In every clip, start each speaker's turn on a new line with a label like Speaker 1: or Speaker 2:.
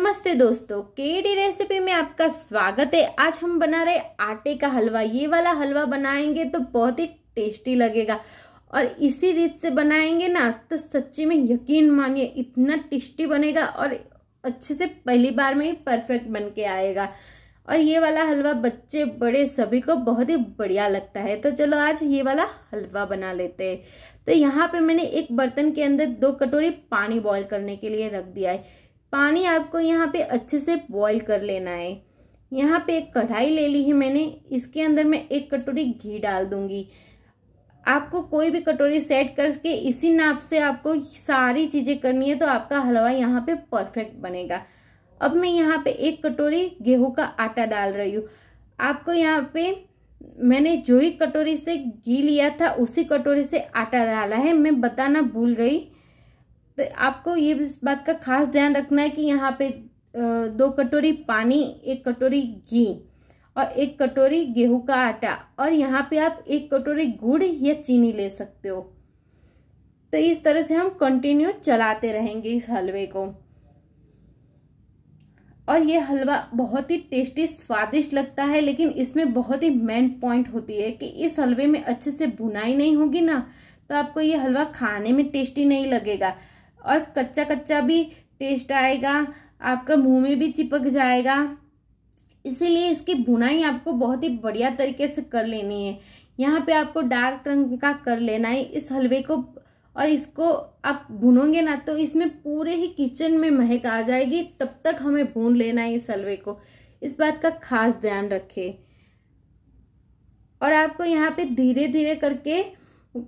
Speaker 1: नमस्ते दोस्तों KD recipe में आपका स्वागत है आज हम बना रहे आटे का हलवा ये वाला हलवा बनाएंगे तो बहुत ही टेस्टी लगेगा और इसी रीत से बनाएंगे ना तो सच्ची में यकीन मानिए इतना टेस्टी बनेगा और अच्छे से पहली बार में ही परफेक्ट बन के आएगा और ये वाला हलवा बच्चे बड़े सभी को बहुत ही बढ़िया लगता है तो चलो आज ये वाला हलवा बना लेते हैं तो यहाँ पे मैंने एक बर्तन के अंदर दो कटोरी पानी बॉईल करने के लिए रख दिया है पानी आपको यहाँ पे अच्छे से बॉईल कर लेना है यहाँ पे एक कढ़ाई ले ली है मैंने इसके अंदर मैं एक कटोरी घी डाल दूंगी आपको कोई भी कटोरी सेट करके इसी नाप से आपको सारी चीज़ें करनी है तो आपका हलवा यहाँ पे परफेक्ट बनेगा अब मैं यहाँ पे एक कटोरी गेहूं का आटा डाल रही हूँ आपको यहाँ पे मैंने जो ही कटोरी से घी लिया था उसी कटोरी से आटा डाला है मैं बताना भूल गई तो आपको ये इस बात का खास ध्यान रखना है कि यहाँ पे दो कटोरी पानी एक कटोरी घी और एक कटोरी गेहूं का आटा और यहाँ पे आप एक कटोरी गुड़ या चीनी ले सकते हो तो इस तरह से हम कंटिन्यू चलाते रहेंगे इस हलवे को और ये हलवा बहुत ही टेस्टी स्वादिष्ट लगता है लेकिन इसमें बहुत ही मेन पॉइंट होती है कि इस हलवे में अच्छे से भुनाई नहीं होगी ना तो आपको ये हलवा खाने में टेस्टी नहीं लगेगा और कच्चा कच्चा भी टेस्ट आएगा आपका मुंह में भी चिपक जाएगा इसीलिए इसकी भुनाई आपको बहुत ही बढ़िया तरीके से कर लेनी है यहाँ पे आपको डार्क रंग का कर लेना है इस हलवे को और इसको आप भुनोगे ना तो इसमें पूरे ही किचन में महक आ जाएगी तब तक हमें भून लेना है इस हलवे को इस बात का खास ध्यान रखें और आपको यहाँ पे धीरे धीरे करके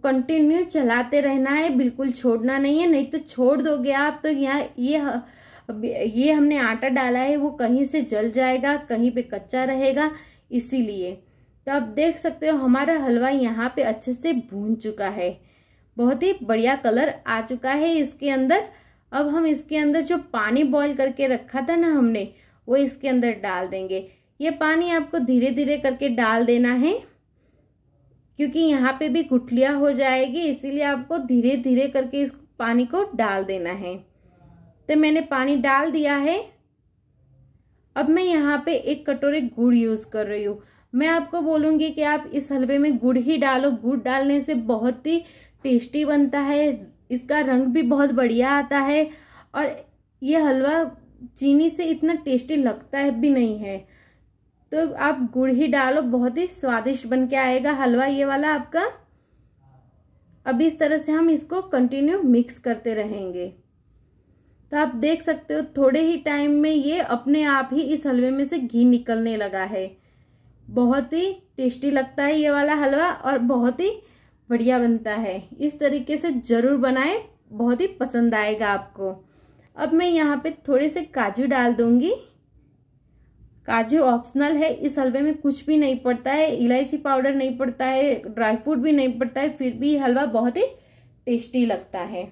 Speaker 1: कंटिन्यू चलाते रहना है बिल्कुल छोड़ना नहीं है नहीं तो छोड़ दोगे आप तो यहाँ ये ये हमने आटा डाला है वो कहीं से जल जाएगा कहीं पे कच्चा रहेगा इसीलिए तो आप देख सकते हो हमारा हलवा यहाँ पे अच्छे से भून चुका है बहुत ही बढ़िया कलर आ चुका है इसके अंदर अब हम इसके अंदर जो पानी बॉईल करके रखा था ना हमने वो इसके अंदर डाल देंगे ये पानी आपको धीरे धीरे करके डाल देना है क्योंकि यहाँ पे भी गुठलियाँ हो जाएगी इसीलिए आपको धीरे धीरे करके इस पानी को डाल देना है तो मैंने पानी डाल दिया है अब मैं यहाँ पे एक कटोरे गुड़ यूज़ कर रही हूँ मैं आपको बोलूँगी कि आप इस हलवे में गुड़ ही डालो गुड़ डालने से बहुत ही टेस्टी बनता है इसका रंग भी बहुत बढ़िया आता है और ये हलवा चीनी से इतना टेस्टी लगता है भी नहीं है तो आप गुड़ ही डालो बहुत ही स्वादिष्ट बन के आएगा हलवा ये वाला आपका अब इस तरह से हम इसको कंटिन्यू मिक्स करते रहेंगे तो आप देख सकते हो थोड़े ही टाइम में ये अपने आप ही इस हलवे में से घी निकलने लगा है बहुत ही टेस्टी लगता है ये वाला हलवा और बहुत ही बढ़िया बनता है इस तरीके से ज़रूर बनाएं बहुत ही पसंद आएगा आपको अब मैं यहाँ पे थोड़े से काजू डाल दूंगी काजू ऑप्शनल है इस हलवे में कुछ भी नहीं पड़ता है इलायची पाउडर नहीं पड़ता है ड्राई फ्रूट भी नहीं पड़ता है फिर भी हलवा बहुत ही टेस्टी लगता है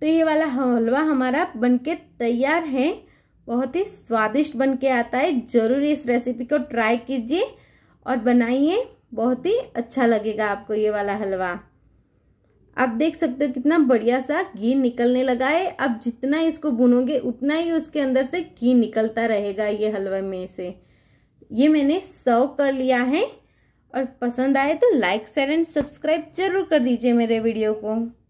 Speaker 1: तो ये वाला हलवा हमारा बनके तैयार है बहुत ही स्वादिष्ट बन के आता है ज़रूर इस रेसिपी को ट्राई कीजिए और बनाइए बहुत ही अच्छा लगेगा आपको ये वाला हलवा आप देख सकते हो कितना बढ़िया सा घी निकलने लगा है आप जितना इसको भुनोगे उतना ही उसके अंदर से घी निकलता रहेगा ये हलवा में से ये मैंने सर्व कर लिया है और पसंद आए तो लाइक शेयर एंड सब्सक्राइब जरूर कर दीजिए मेरे वीडियो को